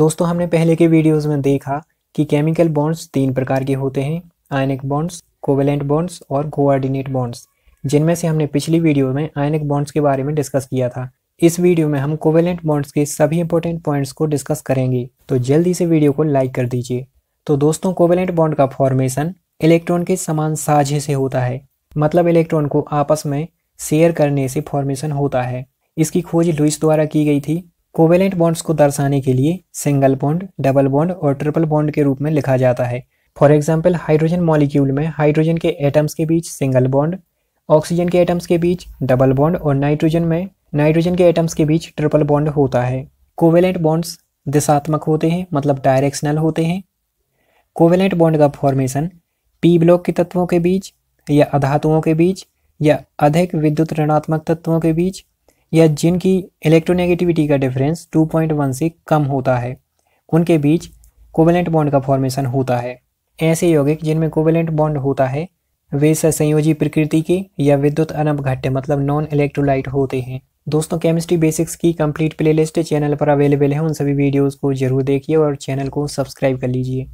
दोस्तों हमने पहले के वीडियोस में देखा कि केमिकल बॉन्ड्स तीन प्रकार के होते हैं आयनिक बॉन्ड्स कोवेलेंट बॉन्ड्स और कोआर्डिनेट बॉन्ड्स जिनमें से हमने पिछली वीडियो में आयनिक बॉन्ड्स के बारे में डिस्कस किया था इस वीडियो में हम कोवेलेंट बॉन्ड्स के सभी इंपॉर्टेंट पॉइंट्स को डिस्कस करेंगे तो जल्दी से वीडियो को लाइक कर दीजिए तो दोस्तों कोवेलेंट बॉन्ड का फॉर्मेशन इलेक्ट्रॉन के समान साझे से होता है मतलब इलेक्ट्रॉन को आपस में शेयर करने से फॉर्मेशन होता है इसकी खोज लुइस द्वारा की गई थी कोवेलेंट बॉन्ड्स को दर्शाने के लिए सिंगल बॉन्ड डबल बॉन्ड और ट्रिपल बॉन्ड के रूप में लिखा जाता है फॉर एग्जाम्पल हाइड्रोजन मॉलिक्यूल में हाइड्रोजन के एटम्स के बीच सिंगल बॉन्ड ऑक्सीजन के एटम्स के बीच डबल बॉन्ड और नाइट्रोजन में नाइट्रोजन के एटम्स के बीच ट्रिपल बॉन्ड होता है कोवेलेंट बॉन्ड्स दिशात्मक होते हैं मतलब डायरेक्शनल होते हैं कोवेलेंट बॉन्ड का फॉर्मेशन पी ब्लॉक के तत्वों के बीच या अधातुओं के बीच या अधिक विद्युत ऋणात्मक तत्वों के बीच या जिनकी इलेक्ट्रोनेगेटिविटी का डिफरेंस 2.1 से कम होता है उनके बीच कोवेलेंट बॉन्ड का फॉर्मेशन होता है ऐसे यौगिक जिनमें कोवेलेंट बॉन्ड होता है वे संयोजी प्रकृति के या विद्युत घट्ट मतलब नॉन इलेक्ट्रोलाइट होते हैं दोस्तों केमिस्ट्री बेसिक्स की कंप्लीट प्लेलिस्ट चैनल पर अवेलेबल है उन सभी वीडियोस को जरूर देखिए और चैनल को सब्सक्राइब कर लीजिए